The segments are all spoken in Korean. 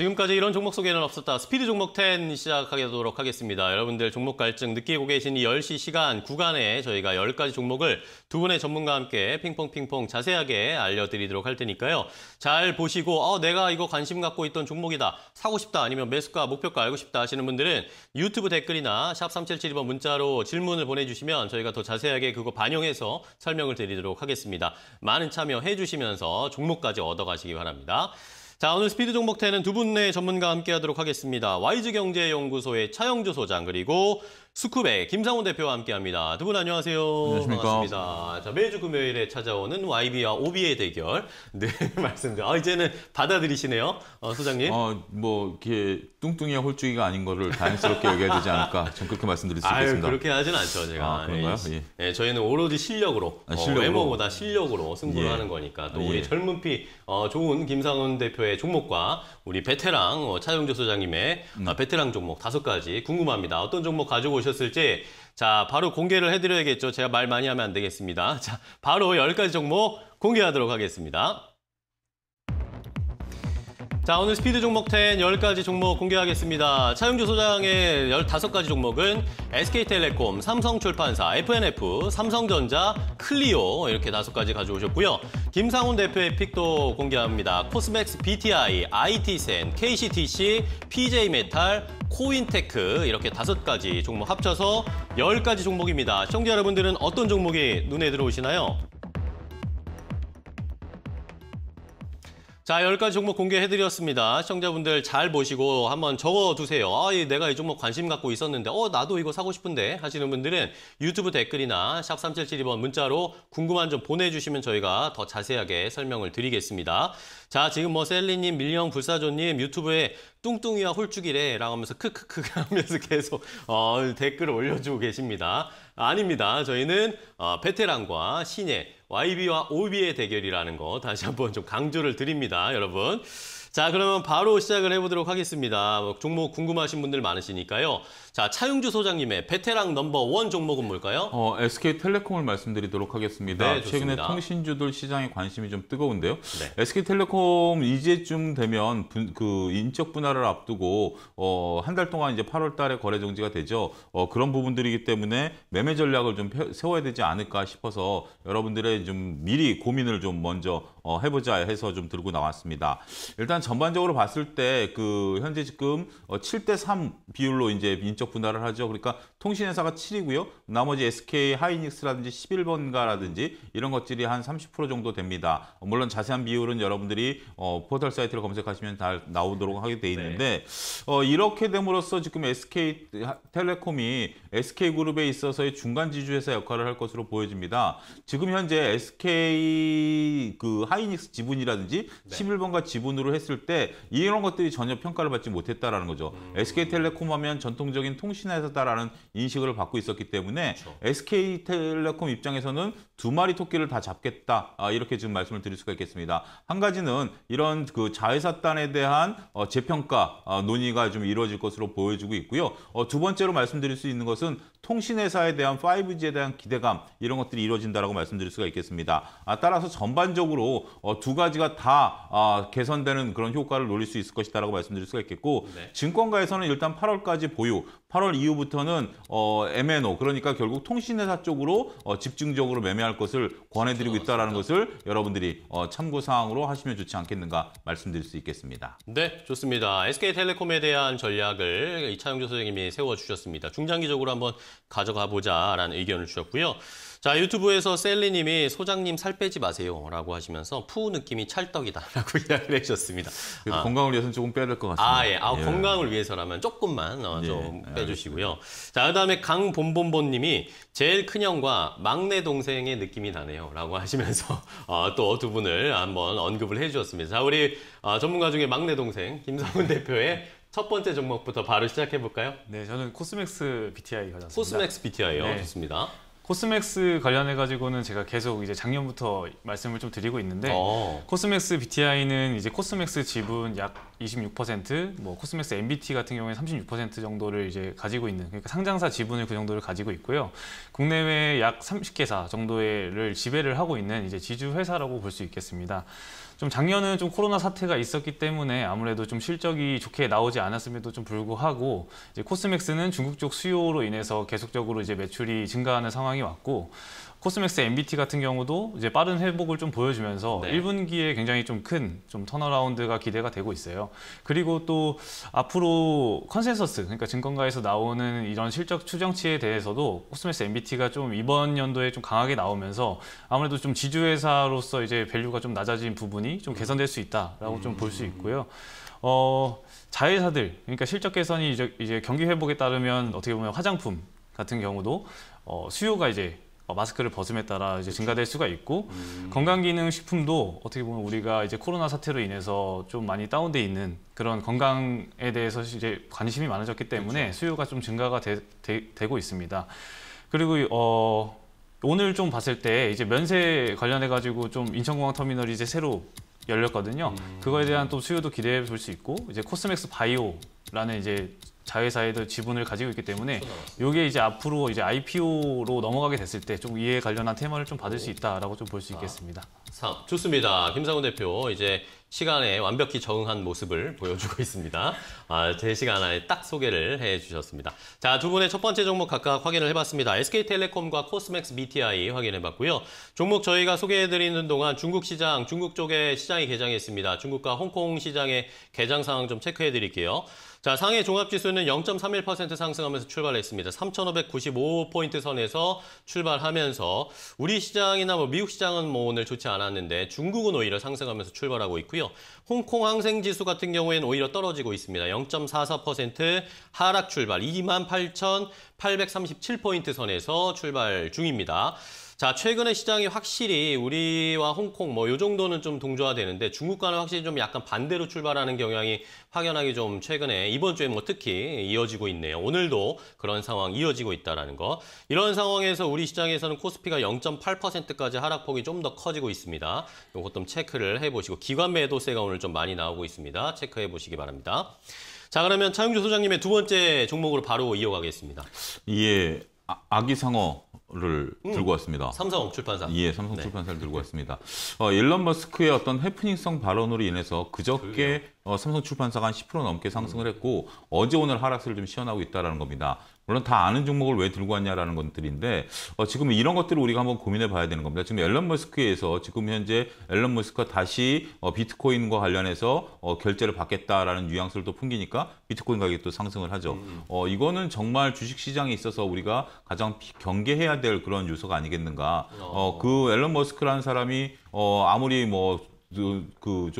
지금까지 이런 종목 소개는 없었다. 스피드 종목 10 시작하도록 하겠습니다. 여러분들 종목 갈증 느끼고 계신 이 10시 시간 구간에 저희가 10가지 종목을 두 분의 전문가와 함께 핑퐁핑퐁 자세하게 알려드리도록 할 테니까요. 잘 보시고 어, 내가 이거 관심 갖고 있던 종목이다. 사고 싶다. 아니면 매수가, 목표가 알고 싶다 하시는 분들은 유튜브 댓글이나 샵 3772번 문자로 질문을 보내주시면 저희가 더 자세하게 그거 반영해서 설명을 드리도록 하겠습니다. 많은 참여해 주시면서 종목까지 얻어가시기 바랍니다. 자, 오늘 스피드 종목태는 두 분의 전문가와 함께 하도록 하겠습니다. 와이즈경제연구소의 차영주 소장, 그리고 스쿱의 김상훈 대표와 함께합니다. 두 분 안녕하세요. 안녕하십니까. 반갑습니다. 자 매주 금요일에 찾아오는 YB와 OB의 대결 네, 말씀드려. 아 이제는 받아들이시네요, 어, 소장님. 어뭐 이렇게 뚱뚱이와 홀쭉이가 아닌 거를 다행스럽게 얘기해야 되지 않을까. 전 그렇게 말씀드릴 수 아유, 있겠습니다. 그렇게 하진 않죠, 제가. 아, 그런가요? 예. 예. 예 저희는 오로지 실력으로, 아, 어, 실력으로. 어, 외모보다 실력으로 승부를 예. 하는 거니까 또 예. 우리 젊은 피 어, 좋은 김상훈 대표의 종목과 우리 베테랑 어, 차용조 소장님의 음. 아, 베테랑 종목 다섯 가지 궁금합니다. 어떤 종목 가지고 오셨을지 자 바로 공개를 해드려야겠죠. 제가 말 많이 하면 안 되겠습니다. 자 바로 열 가지 종목 공개하도록 하겠습니다. 자, 오늘 스피드 종목 10 10가지 종목 공개하겠습니다. 차용주 소장의 15가지 종목은 SK텔레콤, 삼성출판사, FNF, 삼성전자, 클리오 이렇게 5가지 가져오셨고요. 김상훈 대표의 픽도 공개합니다. 코스맥스 BTI, IT센, KCTC, PJ메탈, 코인테크 이렇게 5가지 종목 합쳐서 10가지 종목입니다. 시청자 여러분들은 어떤 종목이 눈에 들어오시나요? 자, 10가지 종목 공개해드렸습니다. 시청자분들 잘 보시고 한번 적어두세요. 아, 내가 이 종목 관심 갖고 있었는데, 어, 나도 이거 사고 싶은데 하시는 분들은 유튜브 댓글이나 샵 3772번 문자로 궁금한 점 보내주시면 저희가 더 자세하게 설명을 드리겠습니다. 자, 지금 뭐 셀리님, 밀령, 불사조님 유튜브에 뚱뚱이와 홀쭉이래라고 하면서 크크크 하면서 계속 어, 댓글을 올려주고 계십니다. 아닙니다. 저희는 어, 베테랑과 신예, YB와 OB의 대결이라는 거 다시 한번 좀 강조를 드립니다, 여러분. 자, 그러면 바로 시작을 해보도록 하겠습니다. 뭐 종목 궁금하신 분들 많으시니까요. 자, 차용주 소장님의 베테랑 넘버 원 종목은 뭘까요? 어, SK텔레콤을 말씀드리도록 하겠습니다. 네, 최근에 통신주들 시장에 관심이 좀 뜨거운데요. 네. SK텔레콤 이제쯤 되면 분, 그 인적 분할을 앞두고 어, 한 달 동안 이제 8월 달에 거래 정지가 되죠. 어, 그런 부분들이기 때문에 매매 전략을 좀 세워야 되지 않을까 싶어서 여러분들의 좀 미리 고민을 좀 먼저 어, 해보자 해서 좀 들고 나왔습니다. 일단 전반적으로 봤을 때 그 현재 지금 7대 어, 3 비율로 이제 인적 이쪽 분할을 하죠. 그러니까 통신회사가 7이고요. 나머지 SK 하이닉스라든지 11번가라든지 이런 것들이 한 30% 정도 됩니다. 물론 자세한 비율은 여러분들이 어, 포털 사이트를 검색하시면 다 나오도록 하게 돼 있는데 네. 어, 이렇게 됨으로써 지금 SK 텔레콤이 SK 그룹에 있어서의 중간 지주회사 역할을 할 것으로 보여집니다. 지금 현재 SK 그 하이닉스 지분이라든지 네. 11번가 지분으로 했을 때 이런 것들이 전혀 평가를 받지 못했다라는 거죠. 음. SK텔레콤 하면 전통적인 기술적인 통신 회사다라는 인식을 받고 있었기 때문에 그렇죠. SK텔레콤 입장에서는 두 마리 토끼를 다 잡겠다 아, 이렇게 지금 말씀을 드릴 수가 있겠습니다. 한 가지는 이런 그 자회사단에 대한 어, 재평가 어, 논의가 좀 이루어질 것으로 보여지고 있고요. 어, 두 번째로 말씀드릴 수 있는 것은 통신회사에 대한 5G에 대한 기대감 이런 것들이 이루어진다라고 말씀드릴 수가 있겠습니다. 아, 따라서 전반적으로 어, 두 가지가 다 아, 개선되는 그런 효과를 노릴 수 있을 것이다라고 말씀드릴 수가 있겠고 네. 증권가에서는 일단 8월까지 보유 8월 이후부터는 어, MNO 그러니까 결국 통신회사 쪽으로 어, 집중적으로 매매할 것을 권해드리고 있다는 라 것을 여러분들이 어, 참고사항으로 하시면 좋지 않겠는가 말씀드릴 수 있겠습니다. 네, 좋습니다. SK텔레콤에 대한 전략을 이차영조 소장님이 세워주셨습니다. 중장기적으로 한번 가져가 보자라는 의견을 주셨고요. 자, 유튜브에서 셀리님이 소장님 살 빼지 마세요. 라고 하시면서 푸 느낌이 찰떡이다. 라고 이야기를 해주셨습니다. 아. 건강을 위해서는 조금 빼야 될 것 같습니다. 아, 예. 아, 예. 건강을 위해서라면 조금만 어, 예, 좀 예. 빼주시고요. 자, 그 다음에 강봄봄봄님이 제일 큰형과 막내 동생의 느낌이 나네요. 라고 하시면서 어, 또두 분을 한번 언급을 해주셨습니다. 자, 우리 어, 전문가 중에 막내 동생 김성훈 네. 대표의 첫 번째 종목부터 바로 시작해볼까요? 네, 저는 코스맥스 BTI 가져왔습니다. 코스맥스 BTI요. 네. 좋습니다. 코스맥스 관련해 가지고는 제가 계속 이제 작년부터 말씀을 좀 드리고 있는데 오. 어. 코스맥스 BTI는 이제 코스맥스 지분 약 26%뭐 코스맥스 MBT 같은 경우에 36% 정도를 이제 가지고 있는 그러니까 상장사 지분을 그 정도를 가지고 있고요. 국내외 약 30개사 정도를 지배를 하고 있는 이제 지주 회사라고 볼 수 있겠습니다. 좀 작년은 좀 코로나 사태가 있었기 때문에 아무래도 좀 실적이 좋게 나오지 않았음에도 좀 불구하고 코스맥스는 중국 쪽 수요로 인해서 계속적으로 이제 매출이 증가하는 상황이 왔고 코스맥스 MBT 같은 경우도 이제 빠른 회복을 좀 보여주면서 네. 1분기에 굉장히 좀 큰좀 좀 턴어라운드가 기대가 되고 있어요. 그리고 또 앞으로 컨센서스 그러니까 증권가에서 나오는 이런 실적 추정치에 대해서도 코스맥스 MBT가 좀 이번 연도에 좀 강하게 나오면서 아무래도 좀 지주회사로서 이제 밸류가 좀 낮아진 부분이 좀 개선될 수 있다라고 음. 좀볼 수 있고요. 어, 자회사들 그러니까 실적 개선이 이제, 이제 경기 회복에 따르면 어떻게 보면 화장품 같은 경우도 어, 수요가 이제 어, 마스크를 벗음에 따라 이제 그렇죠. 증가될 수가 있고 음. 건강기능식품도 어떻게 보면 우리가 이제 코로나 사태로 인해서 좀 많이 다운돼 있는 그런 건강에 대해서 이제 관심이 많아졌기 때문에 그렇죠. 수요가 좀 증가가 되, 되고 있습니다. 그리고 어, 오늘 좀 봤을 때 이제 면세 관련해 가지고 좀 인천공항 터미널이 이제 새로 열렸거든요. 음. 그거에 대한 또 수요도 기대해 볼 수 있고 이제 코스맥스 바이오라는 이제 자회사에도 지분을 가지고 있기 때문에 이게 이제 앞으로 이제 IPO로 넘어가게 됐을 때 좀 이에 관련한 테마를 좀 받을 수 있다라고 좀 볼수 아. 있겠습니다. 3. 좋습니다. 김상훈 대표 이제 시간에 완벽히 적응한 모습을 보여주고 있습니다. 아, 제 시간 안에 딱 소개를 해주셨습니다. 자, 두 분의 첫 번째 종목 각각 확인을 해봤습니다. SK텔레콤과 코스맥스 BTI 확인해봤고요. 종목 저희가 소개해드리는 동안 중국 시장, 중국 쪽에 시장이 개장했습니다. 중국과 홍콩 시장의 개장 상황 좀 체크해드릴게요. 자, 상해 종합지수는 0.31% 상승하면서 출발했습니다. 3,595포인트 선에서 출발하면서 우리 시장이나 뭐 미국 시장은 뭐 오늘 좋지 않았는데 중국은 오히려 상승하면서 출발하고 있고요. 홍콩 항생지수 같은 경우에는 오히려 떨어지고 있습니다. 0.44% 하락 출발 28,837포인트 선에서 출발 중입니다. 자, 최근에 시장이 확실히 우리와 홍콩 뭐 요 정도는 좀 동조화되는데 중국과는 확실히 좀 약간 반대로 출발하는 경향이 확연하게 좀 최근에 이번 주에 뭐 특히 이어지고 있네요. 오늘도 그런 상황 이어지고 있다라는 거. 이런 상황에서 우리 시장에서는 코스피가 0.8%까지 하락폭이 좀 더 커지고 있습니다. 요것 좀 체크를 해 보시고 기관 매도세가 오늘 좀 많이 나오고 있습니다. 체크해 보시기 바랍니다. 자, 그러면 차용주 소장님의 두 번째 종목으로 바로 이어가겠습니다. 예. 아, 아기 상어 를 음. 들고 왔습니다. 삼성 출판사 예, 삼성 네. 출판사를 들고 왔습니다. 어, 일론 머스크의 어떤 해프닝성 발언으로 인해서 그저께 어, 삼성 출판사가 한 10% 넘게 상승을 음. 했고 어제 오늘 하락세를 좀 시연하고 있다는 라 겁니다. 물론 다 아는 종목을 왜 들고 왔냐라는 것들인데 어, 지금 이런 것들을 우리가 한번 고민해 봐야 되는 겁니다. 지금 앨런 머스크에서 지금 현재 앨런 머스크가 다시 어, 비트코인과 관련해서 어, 결제를 받겠다라는 뉘앙스를 또 풍기니까 비트코인 가격이 또 상승을 하죠. 음. 어, 이거는 정말 주식시장에 있어서 우리가 가장 경계해야 될 그런 요소가 아니겠는가. 어. 어, 그 앨런 머스크라는 사람이 어, 아무리 뭐 그좀 그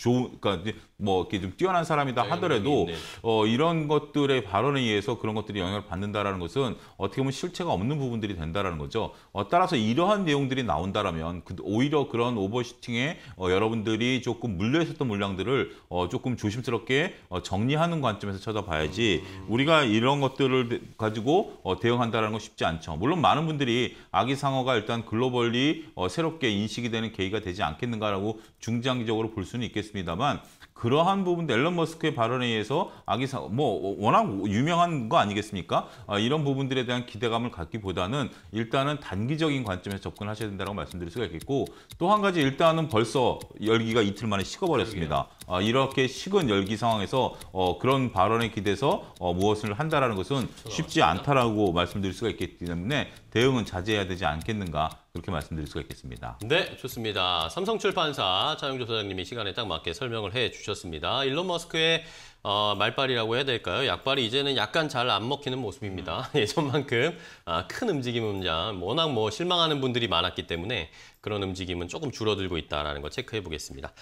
좋은 그러니까 뭐 이렇게 좀 뛰어난 사람이다 네, 하더라도 네. 어 이런 것들의 발언에 의해서 그런 것들이 영향을 받는다라는 것은 어떻게 보면 실체가 없는 부분들이 된다라는 거죠. 어 따라서 이러한 내용들이 나온다라면 그, 오히려 그런 오버시팅에 어 여러분들이 조금 물려 있었던 물량들을 어 조금 조심스럽게 어 정리하는 관점에서 쳐다봐야지 음. 우리가 이런 것들을 가지고 어 대응한다라는 건 쉽지 않죠. 물론 많은 분들이 아기 상어가 일단 글로벌리 어 새롭게 인식이 되는 계기가 되지 않겠는가라고 중장기적으로 볼 수는 있겠습니다. 얘습니다만 그러한 부분도 앨런 머스크의 발언에 의해서 아기사 뭐 워낙 유명한 거 아니겠습니까? 아, 이런 부분들에 대한 기대감을 갖기보다는 일단은 단기적인 관점에서 접근하셔야 된다고 말씀드릴 수가 있겠고 또 한 가지 일단은 벌써 열기가 이틀 만에 식어버렸습니다. 아, 이렇게 식은 열기 상황에서 어, 그런 발언에 기대서 어, 무엇을 한다라는 것은 그렇죠. 쉽지 않다라고 말씀드릴 수가 있기 때문에 대응은 자제해야 되지 않겠는가 그렇게 말씀드릴 수가 있겠습니다. 네, 좋습니다. 삼성출판사 차영조 소장님이 시간에 딱 맞게 설명을 해주셨습니다. 일론 머스크의 어, 말발이라고 해야 될까요? 약발이 이제는 약간 잘 안 먹히는 모습입니다. 예전만큼 아, 큰 움직임은 워낙 뭐 실망하는 분들이 많았기 때문에 그런 움직임은 조금 줄어들고 있다는걸 체크해 보겠습니다.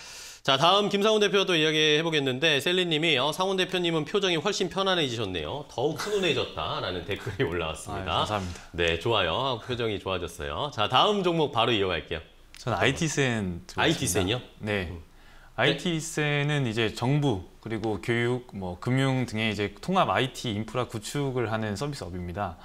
자, 다음 김상훈 대표도 이야기해 보겠는데 셀리님이 어, 상훈 대표님은 표정이 훨씬 편안해지셨네요. 더욱 훈훈해졌다라는 댓글이 올라왔습니다. 아유, 감사합니다. 네, 좋아요. 표정이 좋아졌어요. 자, 다음 종목 바로 이어갈게요. 전 IT센 IT센이요? 네. 음. IT센은 이제 정부 그리고 교육, 뭐 금융 등의 이제 통합 IT 인프라 구축을 하는 서비스업입니다.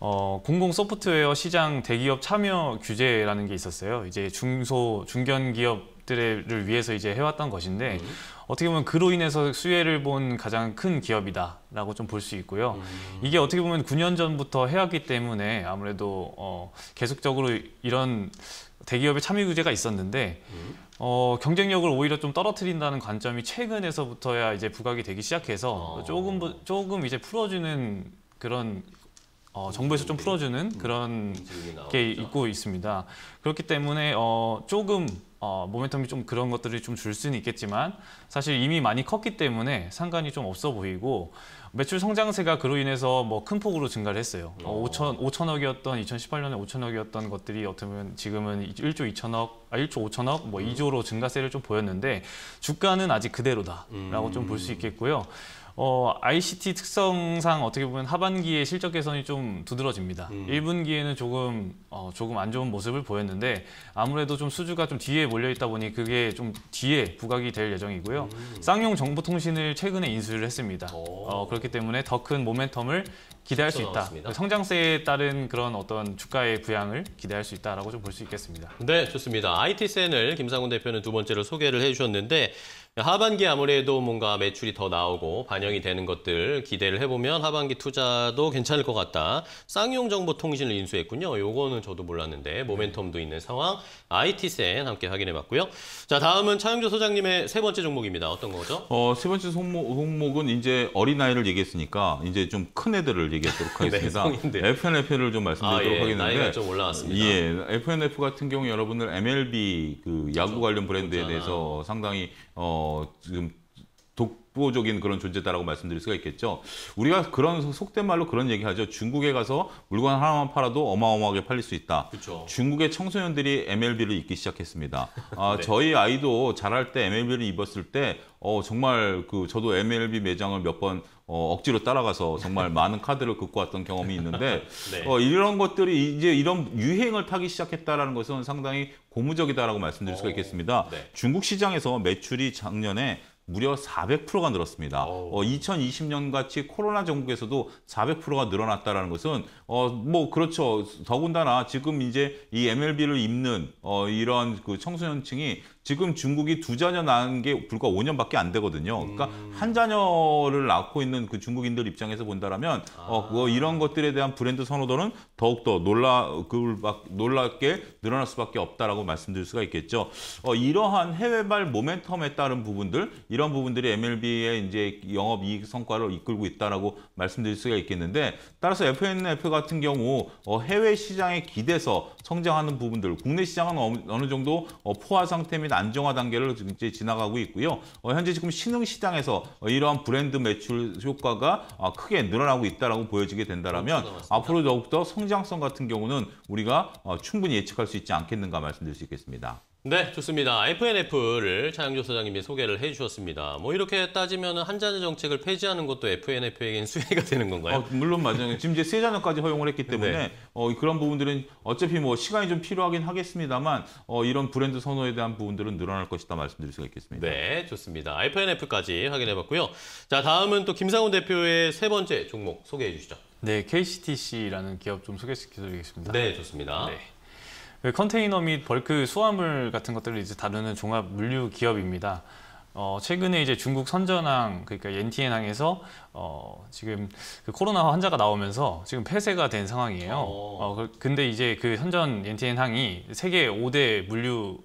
어, 공공 소프트웨어 시장 대기업 참여 규제라는 게 있었어요. 이제 중소 중견 기업들을 위해서 이제 해왔던 것인데 음. 어떻게 보면 그로 인해서 수혜를 본 가장 큰 기업이다라고 좀 볼 수 있고요. 음. 이게 어떻게 보면 9년 전부터 해왔기 때문에 아무래도 어, 계속적으로 이런 대기업의 참여 규제가 있었는데 어, 경쟁력을 오히려 좀 떨어뜨린다는 관점이 최근에서부터야 이제 부각이 되기 시작해서 어. 조금 조금 이제 풀어주는 그런 어, 정부에서 좀 풀어주는 음. 그런 게 있고 있습니다. 그렇기 때문에 어, 조금 어, 모멘텀이 좀 그런 것들이 좀 줄 수는 있겠지만 사실 이미 많이 컸기 때문에 상관이 좀 없어 보이고 매출 성장세가 그로 인해서 뭐 큰 폭으로 증가를 했어요. 어, 5천 어. 5천억이었던 2018년에 5천억이었던 것들이 어떻게 보면 지금은 1조 2천억, 아 1조 5천억, 뭐 음. 2조로 증가세를 좀 보였는데 주가는 아직 그대로다라고 음. 좀볼 수 있겠고요. 어, ICT 특성상 어떻게 보면 하반기에 실적 개선이 좀 두드러집니다. 음. 1분기에는 조금 어, 조금 안 좋은 모습을 보였는데 아무래도 좀 수주가 좀 뒤에 몰려 있다 보니 그게 좀 뒤에 부각이 될 예정이고요. 음. 쌍용 정보통신을 최근에 인수를 했습니다. 어, 그렇기 때문에 더 큰 모멘텀을 기대할 수 있다. 나왔습니다. 성장세에 따른 그런 어떤 주가의 부양을 기대할 수 있다라고 좀 볼 수 있겠습니다. 네, 좋습니다. IT센을 김상훈 대표는 두 번째로 소개를 해주셨는데 하반기 아무래도 뭔가 매출이 더 나오고 반영이 되는 것들 기대를 해보면 하반기 투자도 괜찮을 것 같다. 쌍용 정보통신을 인수했군요. 요거는 저도 몰랐는데 모멘텀도 있는 상황 IT센 함께 확인해봤고요. 자 다음은 차영조 소장님의 세 번째 종목입니다. 어떤 거죠? 어, 세 번째 종목, 종목은 이제 어린아이를 얘기했으니까 이제 좀 큰 애들을 얘기하도록 네, 하겠습니다. 네, FNF를 좀 말씀드리도록 아, 예, 하겠는데 나이가 좀 올라왔습니다. 예, FNF 같은 경우 여러분들 MLB 그 야구 관련 브랜드에 그렇죠. 대해서 아. 상당히 어, 어, 지금 독보적인 그런 존재다라고 말씀드릴 수가 있겠죠. 우리가 그런 속된 말로 그런 얘기하죠. 중국에 가서 물건 하나만 팔아도 어마어마하게 팔릴 수 있다. 그쵸. 중국의 청소년들이 MLB를 입기 시작했습니다. 아, 네. 저희 아이도 자랄 때 MLB를 입었을 때 어, 정말 그 저도 MLB 매장을 몇번 어, 억지로 따라가서 정말 많은 카드를 긋고 왔던 경험이 있는데 네. 어, 이런 것들이 이제 이런 유행을 타기 시작했다라는 것은 상당히 고무적이다라고 말씀드릴 수가 있겠습니다. 네. 중국 시장에서 매출이 작년에 무려 400%가 늘었습니다. 어, 2020년 어, 같이 코로나 전국에서도 400%가 늘어났다라는 것은 어, 뭐 그렇죠. 더군다나 지금 이제 이 MLB를 입는 어, 이런 그 청소년층이 지금 중국이 두 자녀 낳은 게 불과 5년밖에 안 되거든요. 그러니까 음. 한 자녀를 낳고 있는 그 중국인들 입장에서 본다라면 아. 어, 그거 이런 것들에 대한 브랜드 선호도는 더욱더 놀라 그걸 놀랍게 늘어날 수밖에 없다라고 말씀드릴 수가 있겠죠. 어, 이러한 해외발 모멘텀에 따른 부분들 이런 부분들이 MLB의 이제 영업 이익 성과를 이끌고 있다라고 말씀드릴 수가 있겠는데 따라서 FNF 같은 경우 어, 해외 시장에 기대서 성장하는 부분들 국내 시장은 어느 정도 어, 포화 상태 및그 안정화 단계를 이제 지나가고 있고요. 어, 현재 지금 신흥 시장에서 이러한 브랜드 매출 효과가 아, 크게 늘어나고 있다라고 보여지게 된다라면 어, 앞으로 더욱더 성장성 같은 경우는 우리가 어, 충분히 예측할 수 있지 않겠는가 말씀드릴 수 있겠습니다. 네, 좋습니다. FNF를 차영조 소장님이 소개를 해주셨습니다. 뭐 이렇게 따지면 한 잔의 정책을 폐지하는 것도 FNF에겐 수혜가 되는 건가요? 어, 물론 맞아요. 지금 이제 세잔녀까지 허용을 했기 때문에 네. 어, 그런 부분들은 어차피 뭐 시간이 좀 필요하긴 하겠습니다만 어, 이런 브랜드 선호에 대한 부분들은 늘어날 것이다 말씀드릴 수가 있겠습니다. 네, 좋습니다. FNF까지 확인해봤고요. 자, 다음은 또 김상훈 대표의 세 번째 종목 소개해 주시죠. 네, KCTC라는 기업 좀 소개시켜드리겠습니다. 네, 좋습니다. 네. 그 컨테이너 및 벌크 수화물 같은 것들을 이제 다루는 종합 물류 기업입니다. 어, 최근에 이제 중국 선전항 그러니까 옌티엔항에서 어, 지금 그 코로나 환자가 나오면서 지금 폐쇄가 된 상황이에요. 어, 어 그, 근데 이제 그 선전 옌티엔항이 세계 5대 물류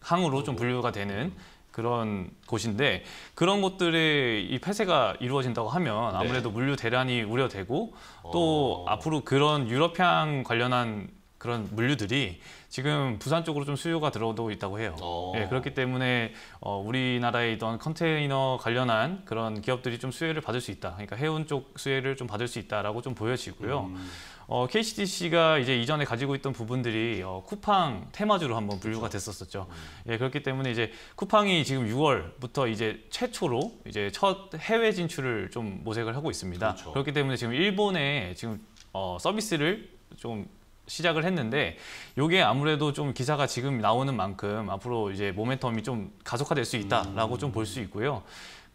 항으로 좀 분류가 되는 그런 곳인데 그런 곳들의 이 폐쇄가 이루어진다고 하면 네. 아무래도 네. 물류 대란이 우려되고 어. 또 오. 앞으로 그런 유럽향 관련한 그런 물류들이 지금 부산 쪽으로 좀 수요가 들어오고 있다고 해요. 네, 그렇기 때문에 어, 우리나라에 있던 컨테이너 관련한 그런 기업들이 좀 수혜를 받을 수 있다. 그러니까 해운 쪽 수혜를 좀 받을 수 있다라고 좀 보여지고요. 음. 어, KCDC가 이제 이전에 가지고 있던 부분들이 어, 쿠팡 테마주로 한번 분류가 그렇죠. 됐었었죠. 음. 예, 그렇기 때문에 이제 쿠팡이 지금 6월부터 이제 최초로 이제 첫 해외 진출을 좀 모색을 하고 있습니다. 그렇죠. 그렇기 때문에 지금 일본에 지금 어, 서비스를 좀 시작을 했는데 이게 아무래도 좀 기사가 지금 나오는 만큼 앞으로 이제 모멘텀이 좀 가속화될 수 있다라고 좀 볼 수 있고요.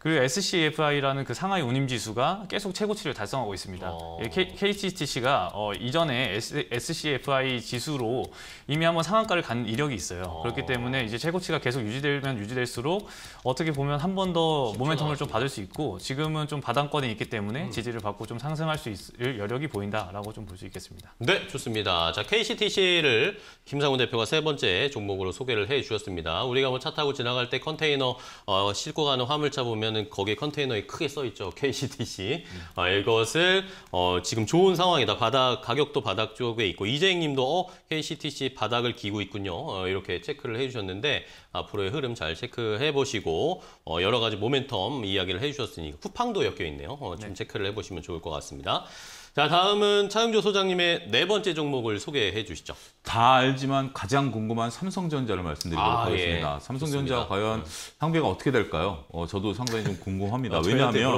그 SCFI라는 그 상하이 운임 지수가 계속 최고치를 달성하고 있습니다. 오. 어. 예, KTCC가 어, 이전에 SCFI 지수로 이미 한번 상한가를 간 이력이 있어요. 오. 어. 그렇기 때문에 이제 최고치가 계속 유지되면 유지될수록 어떻게 보면 한 번 더 모멘텀을 좀 받을 수 있고 지금은 좀 바닥권에 있기 때문에 음. 지지를 받고 좀 상승할 수 있을 여력이 보인다라고 좀 볼 수 있겠습니다. 네, 좋습니다. 자, KCTC를 김상훈 대표가 세 번째 종목으로 소개를 해 주셨습니다. 우리가 뭐차 타고 지나갈 때 컨테이너 어, 싣고 가는 화물차 보면 보면은 거기에 컨테이너에 크게 써 있죠. KCTC. 아, 이것을 어, 지금 좋은 상황이다. 바닥 가격도 바닥 쪽에 있고 이재익님도 어, KCTC 바닥을 기고 있군요. 어, 이렇게 체크를 해주셨는데 앞으로의 흐름 잘 체크해 보시고 어, 여러 가지 모멘텀 이야기를 해주셨으니 까 쿠팡도 엮여 있네요. 어, 좀 네. 체크를 해보시면 좋을 것 같습니다. 자, 다음은 차영조 소장님의 네 번째 종목을 소개해 주시죠. 다 알지만 가장 궁금한 삼성전자를 말씀드리도록 아, 예. 하겠습니다. 예. 삼성전자 과연 음. 상대가 어떻게 될까요? 어, 저도 상당히 좀 궁금합니다. 아, 어, 왜냐하면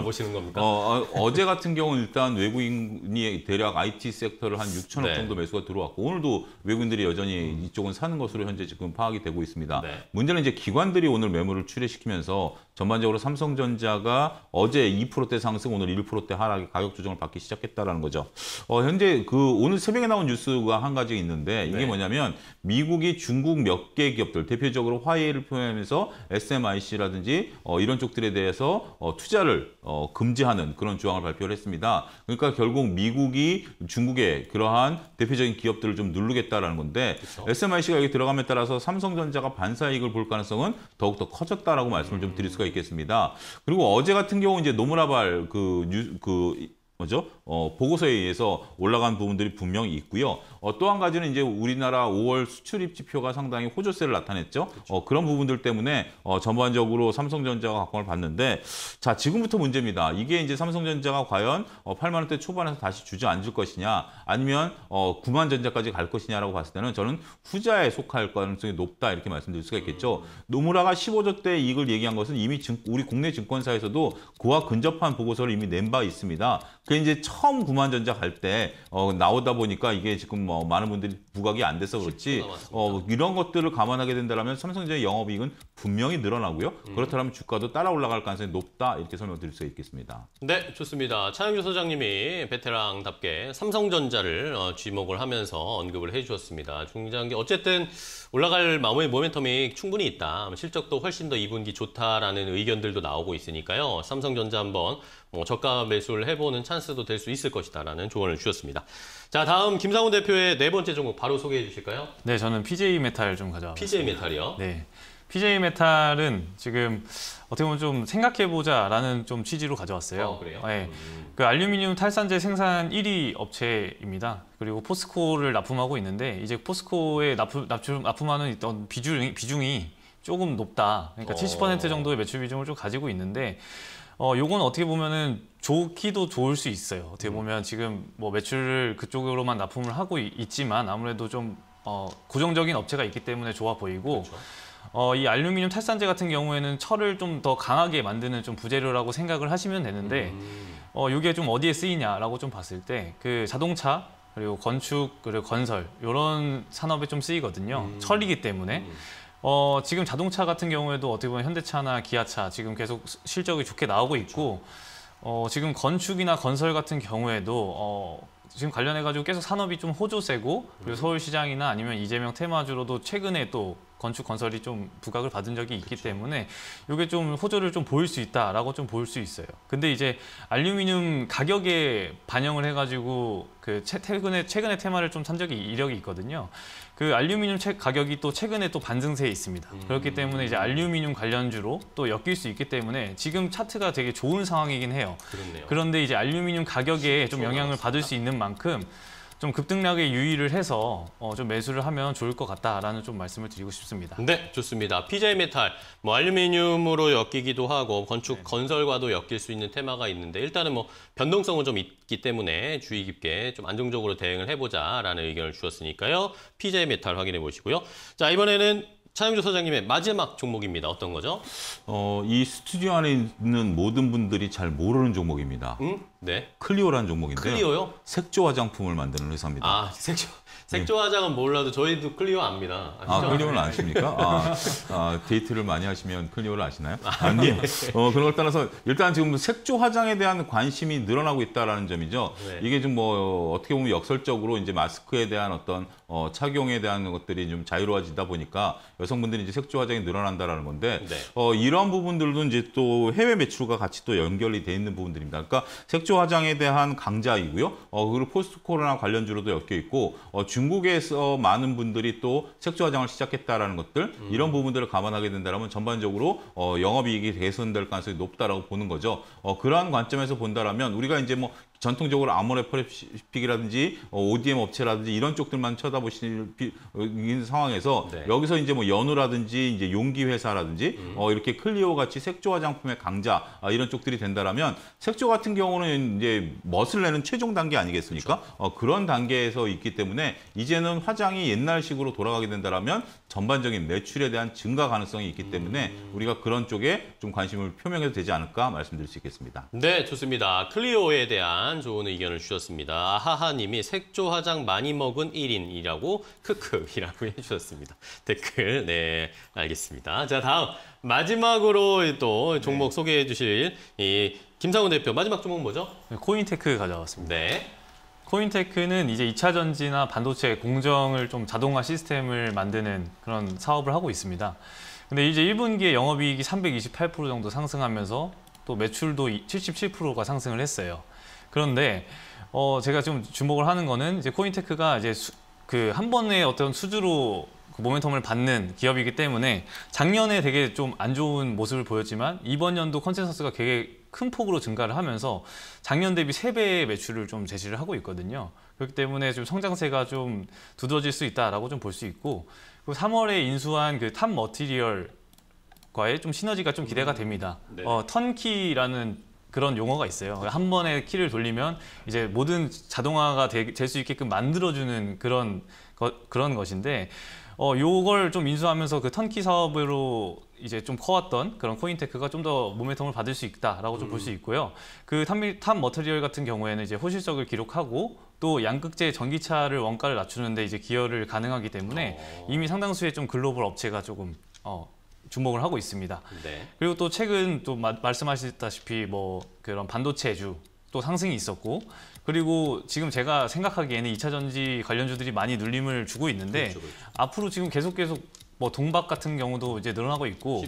아, 어, 어, 제 같은 경우는 일단 외국인이 대략 IT 섹터를 한 6천억 네. 정도 매수가 들어왔고 오늘도 외국인들이 여전히 음. 이쪽은 사는 것으로 현재 지금 파악이 되고 있습니다. 네. 문제는 이제 기관들이 오늘 매물을 출회시키면서 전반적으로 삼성전자가 어제 2%대 상승, 오늘 1%대 하락 가격 조정을 받기 시작했다라는 거죠. 어, 현재 그 오늘 새벽에 나온 뉴스가 한 가지 있는데 이게 네. 뭐냐면 미국이 중국 몇 개 기업들 대표적으로 화웨이를 표현하면서 SMIC라든지 어, 이런 쪽들에 대해서 어, 투자를 어, 금지하는 그런 조항을 발표를 했습니다. 그러니까 결국 미국이 중국의 그러한 대표적인 기업들을 좀 누르겠다라는 건데 그쵸. 그렇죠. SMIC가 여기 들어감에 따라서 삼성전자가 반사이익을 볼 가능성은 더욱더 커졌다라고 말씀을 좀 음. 드릴 수가 수가 있겠습니다. 그리고 어제 같은 경우 이제 노무라발 그, 뉴, 그 뭐죠? 어, 보고서에 의해서 올라간 부분들이 분명히 있고요. 어, 또 한 가지는 이제 우리나라 5월 수출입 지표가 상당히 호조세를 나타냈죠. 그렇죠. 어, 그런 부분들 때문에 어, 전반적으로 삼성전자가 각광을 받는데 자 지금부터 문제입니다. 이게 이제 삼성전자가 과연 어, 8만 원대 초반에서 다시 주저앉을 것이냐 아니면 어, 9만 전자까지 갈 것이냐라고 봤을 때는 저는 후자에 속할 가능성이 높다 이렇게 말씀드릴 수가 있겠죠. 노무라가 15조 때 이익을 얘기한 것은 이미 증, 우리 국내 증권사에서도 그와 근접한 보고서를 이미 낸 바 있습니다. 그 이제 처음 구만전자 갈때 어, 나오다 보니까 이게 지금 뭐 많은 분들이 부각이 안 돼서 그렇지 어, 이런 것들을 감안하게 된다면 삼성전자 영업이익은 분명히 늘어나고요. 음. 그렇다면 주가도 따라 올라갈 가능성이 높다 이렇게 설명드릴 수 있겠습니다. 네, 좋습니다. 차영규 소장님이 베테랑답게 삼성전자를 어, 지목을 하면서 언급을 해주셨습니다 중장기 어쨌든 올라갈 마음의 모멘텀이 충분히 있다. 실적도 훨씬 더 2분기 좋다라는 의견들도 나오고 있으니까요. 삼성전자 한번 어, 저가 매수를 해보는 찬스도 될 수 있을 것이다라는 조언을 주셨습니다. 자, 다음 김상훈 대표의 네 번째 종목 바로 소개해 주실까요? 네, 저는 PJ 메탈 좀 가져와 PJ 메탈이요? 네. PJ 메탈은 지금 어떻게 보면 좀 생각해보자라는 좀 취지로 가져왔어요. 어, 그래요? 네. 음. 그 알루미늄 탈산재 생산 1위 업체입니다. 그리고 포스코를 납품하고 있는데 이제 포스코에 납품, 납품, 납품하는 어떤 비중, 비중이 조금 높다. 그러니까 어. 70% 정도의 매출 비중을 좀 가지고 있는데 어, 요건 어떻게 보면은 좋기도 좋을 수 있어요. 어떻게 보면 지금 뭐 매출을 그쪽으로만 납품을 하고 있지만 아무래도 좀 어, 고정적인 업체가 있기 때문에 좋아 보이고 그렇죠. 어, 이 알루미늄 탈산제 같은 경우에는 철을 좀 더 강하게 만드는 좀 부재료라고 생각을 하시면 되는데 음. 어, 이게 좀 어디에 쓰이냐라고 좀 봤을 때 그 자동차 그리고 건축 그리고 건설 이런 산업에 좀 쓰이거든요. 음. 철이기 때문에. 음. 어, 지금 자동차 같은 경우에도 어떻게 보면 현대차나 기아차 지금 계속 실적이 좋게 나오고 있고 어, 지금 건축이나 건설 같은 경우에도 어, 지금 관련해가지고 계속 산업이 좀 호조세고 그리고 서울시장이나 아니면 이재명 테마주로도 최근에 또 건축 건설이 좀 부각을 받은 적이 있기 그렇죠. 때문에 이게 좀 호조를 좀 보일 수 있다라고 좀 볼 수 있어요. 근데 이제 알루미늄 가격에 반영을 해가지고 그 최근에 최근에 테마를 좀 산 적이 이력이 있거든요. 그 알루미늄 가격이 또 최근에 또 반등세에 있습니다. 음. 그렇기 때문에 이제 알루미늄 관련주로 또 엮일 수 있기 때문에 지금 차트가 되게 좋은 상황이긴 해요. 그렇네요. 그런데 이제 알루미늄 가격에 좀 영향을 받을 수 있는 만큼 좀 급등락에 유의를 해서 어, 좀 매수를 하면 좋을 것 같다라는 좀 말씀을 드리고 싶습니다. 네, 좋습니다. 피자의 메탈, 뭐 알루미늄으로 엮이기도 하고 건축 네. 건설과도 엮일 수 있는 테마가 있는데 일단은 뭐 변동성은 좀 있기 때문에 주의 깊게 좀 안정적으로 대응을 해보자라는 의견을 주셨으니까요. 피자의 메탈 확인해 보시고요. 자 이번에는 차영조 소장님의 마지막 종목입니다. 어떤 거죠? 어, 이 스튜디오 안에 있는 모든 분들이 잘 모르는 종목입니다. 음? 네. 클리오라는 종목인데요. 클리오요? 색조 화장품을 만드는 회사입니다. 아, 색조. 색조 화장은 몰라도 저희도 클리오 압니다. 아, 클리오는 네. 아십니까? 아, 아, 데이트를 많이 하시면 클리오를 아시나요? 아니, 아, 네. 어, 그런 걸 따라서 일단 지금 색조 화장에 대한 관심이 늘어나고 있다는 점이죠. 네. 이게 좀 뭐 어떻게 보면 역설적으로 이제 마스크에 대한 어떤 어, 착용에 대한 것들이 좀 자유로워지다 보니까 여성분들이 이제 색조 화장이 늘어난다라는 건데 네. 어, 이런 부분들도 이제 또 해외 매출과 같이 또 연결이 돼 있는 부분들입니다. 그러니까 색조 화장에 대한 강자이고요. 어, 그리고 포스트 코로나 관련주로도 엮여 있고 어, 어, 중국에서 많은 분들이 또 색조 화장을 시작했다라는 것들 음. 이런 부분들을 감안하게 된다면 전반적으로 어, 영업이익이 개선될 가능성이 높다라고 보는 거죠. 어, 그러한 관점에서 본다라면 우리가 이제 뭐 전통적으로 아모레퍼레픽이라든지 어, ODM 업체라든지 이런 쪽들만 쳐다보시는 어, 상황에서 네. 여기서 이제 뭐 연우라든지 이제 용기 회사라든지 음. 어, 이렇게 클리오 같이 색조 화장품의 강자 아, 이런 쪽들이 된다라면 색조 같은 경우는 이제 멋을 내는 최종 단계 아니겠습니까? 그렇죠. 어, 그런 단계에서 있기 때문에 이제는 화장이 옛날식으로 돌아가게 된다라면 전반적인 매출에 대한 증가 가능성이 있기 때문에 우리가 그런 쪽에 좀 관심을 표명해도 되지 않을까 말씀드릴 수 있겠습니다. 네, 좋습니다. 클리오에 대한 좋은 의견을 주셨습니다. 하하님이 색조 화장 많이 먹은 1인이라고 크크이라고 해주셨습니다. 댓글, 네, 알겠습니다. 자, 다음 마지막으로 또 종목 네. 소개해 주실 이 김상훈 대표 마지막 종목 은 뭐죠? 코인테크 가져왔습니다. 네. 코인테크는 이제 2차 전지나 반도체 공정을 좀 자동화 시스템을 만드는 그런 사업을 하고 있습니다. 근데 이제 1분기에 영업이익이 328% 정도 상승하면서 또 매출도 77%가 상승을 했어요. 그런데 어 제가 지금 주목을 하는 거는 이제 코인테크가 이제 그 한 번에 어떤 수주로 그 모멘텀을 받는 기업이기 때문에 작년에 되게 좀 안 좋은 모습을 보였지만 이번 연도 컨센서스가 되게 큰 폭으로 증가를 하면서 작년 대비 세배의 매출을 좀 제시를 하고 있거든요. 그렇기 때문에 좀 성장세가 좀 두드러질 수 있다라고 좀 볼 수 있고 그 3월에 인수한 그 탑 머티리얼 과의 좀 시너지가 좀 기대가 음. 됩니다. 네. 어, 턴키라는 그런 용어가 있어요. 그러니까 한 번에 키를 돌리면 이제 모든 자동화가 될 수 있게끔 만들어주는 그런 거, 그런 것인데 어, 요걸 좀 인수하면서 그 턴키 사업으로 이제 좀 커왔던 그런 코인테크가 좀 더 모멘텀을 받을 수 있다라고 좀 볼수 음. 있고요. 그탑 머터리얼 같은 경우에는 이제 호실적을 기록하고 또 양극재 전기차를 원가를 낮추는데 이제 기여를 가능하기 때문에 어. 이미 상당수의 좀 글로벌 업체가 조금 어, 주목을 하고 있습니다. 네. 그리고 또 최근 또 마, 말씀하셨다시피 뭐 그런 반도체주 또 상승이 있었고 그리고 지금 제가 생각하기에는 2차 전지 관련주들이 많이 눌림을 주고 있는데 그렇죠, 그렇죠. 앞으로 지금 계속 계속 뭐 동박 같은 경우도 이제 늘어나고 있고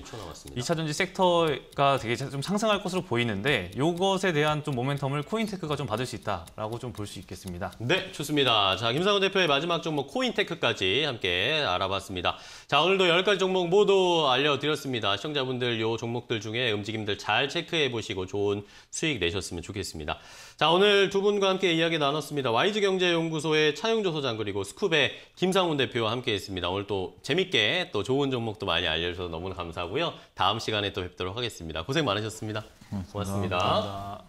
2차 전지 섹터가 되게 좀 상승할 것으로 보이는데 이것에 대한 좀 모멘텀을 코인테크가 좀 받을 수 있다라고 좀 볼 수 있겠습니다. 네, 좋습니다. 자, 김상훈 대표의 마지막 종목 코인테크까지 함께 알아봤습니다. 자, 오늘도 10가지 종목 모두 알려드렸습니다. 시청자분들 요 종목들 중에 움직임들 잘 체크해 보시고 좋은 수익 내셨으면 좋겠습니다. 자, 오늘 두 분과 함께 이야기 나눴습니다. YG경제연구소의 차용조 소장 그리고 스쿱의 김상훈 대표와 함께했습니다. 오늘 또 재밌게 또 좋은 종목도 많이 알려주셔서 너무 감사하고요. 다음 시간에 또 뵙도록 하겠습니다. 고생 많으셨습니다 네, 고맙습니다. 고맙습니다.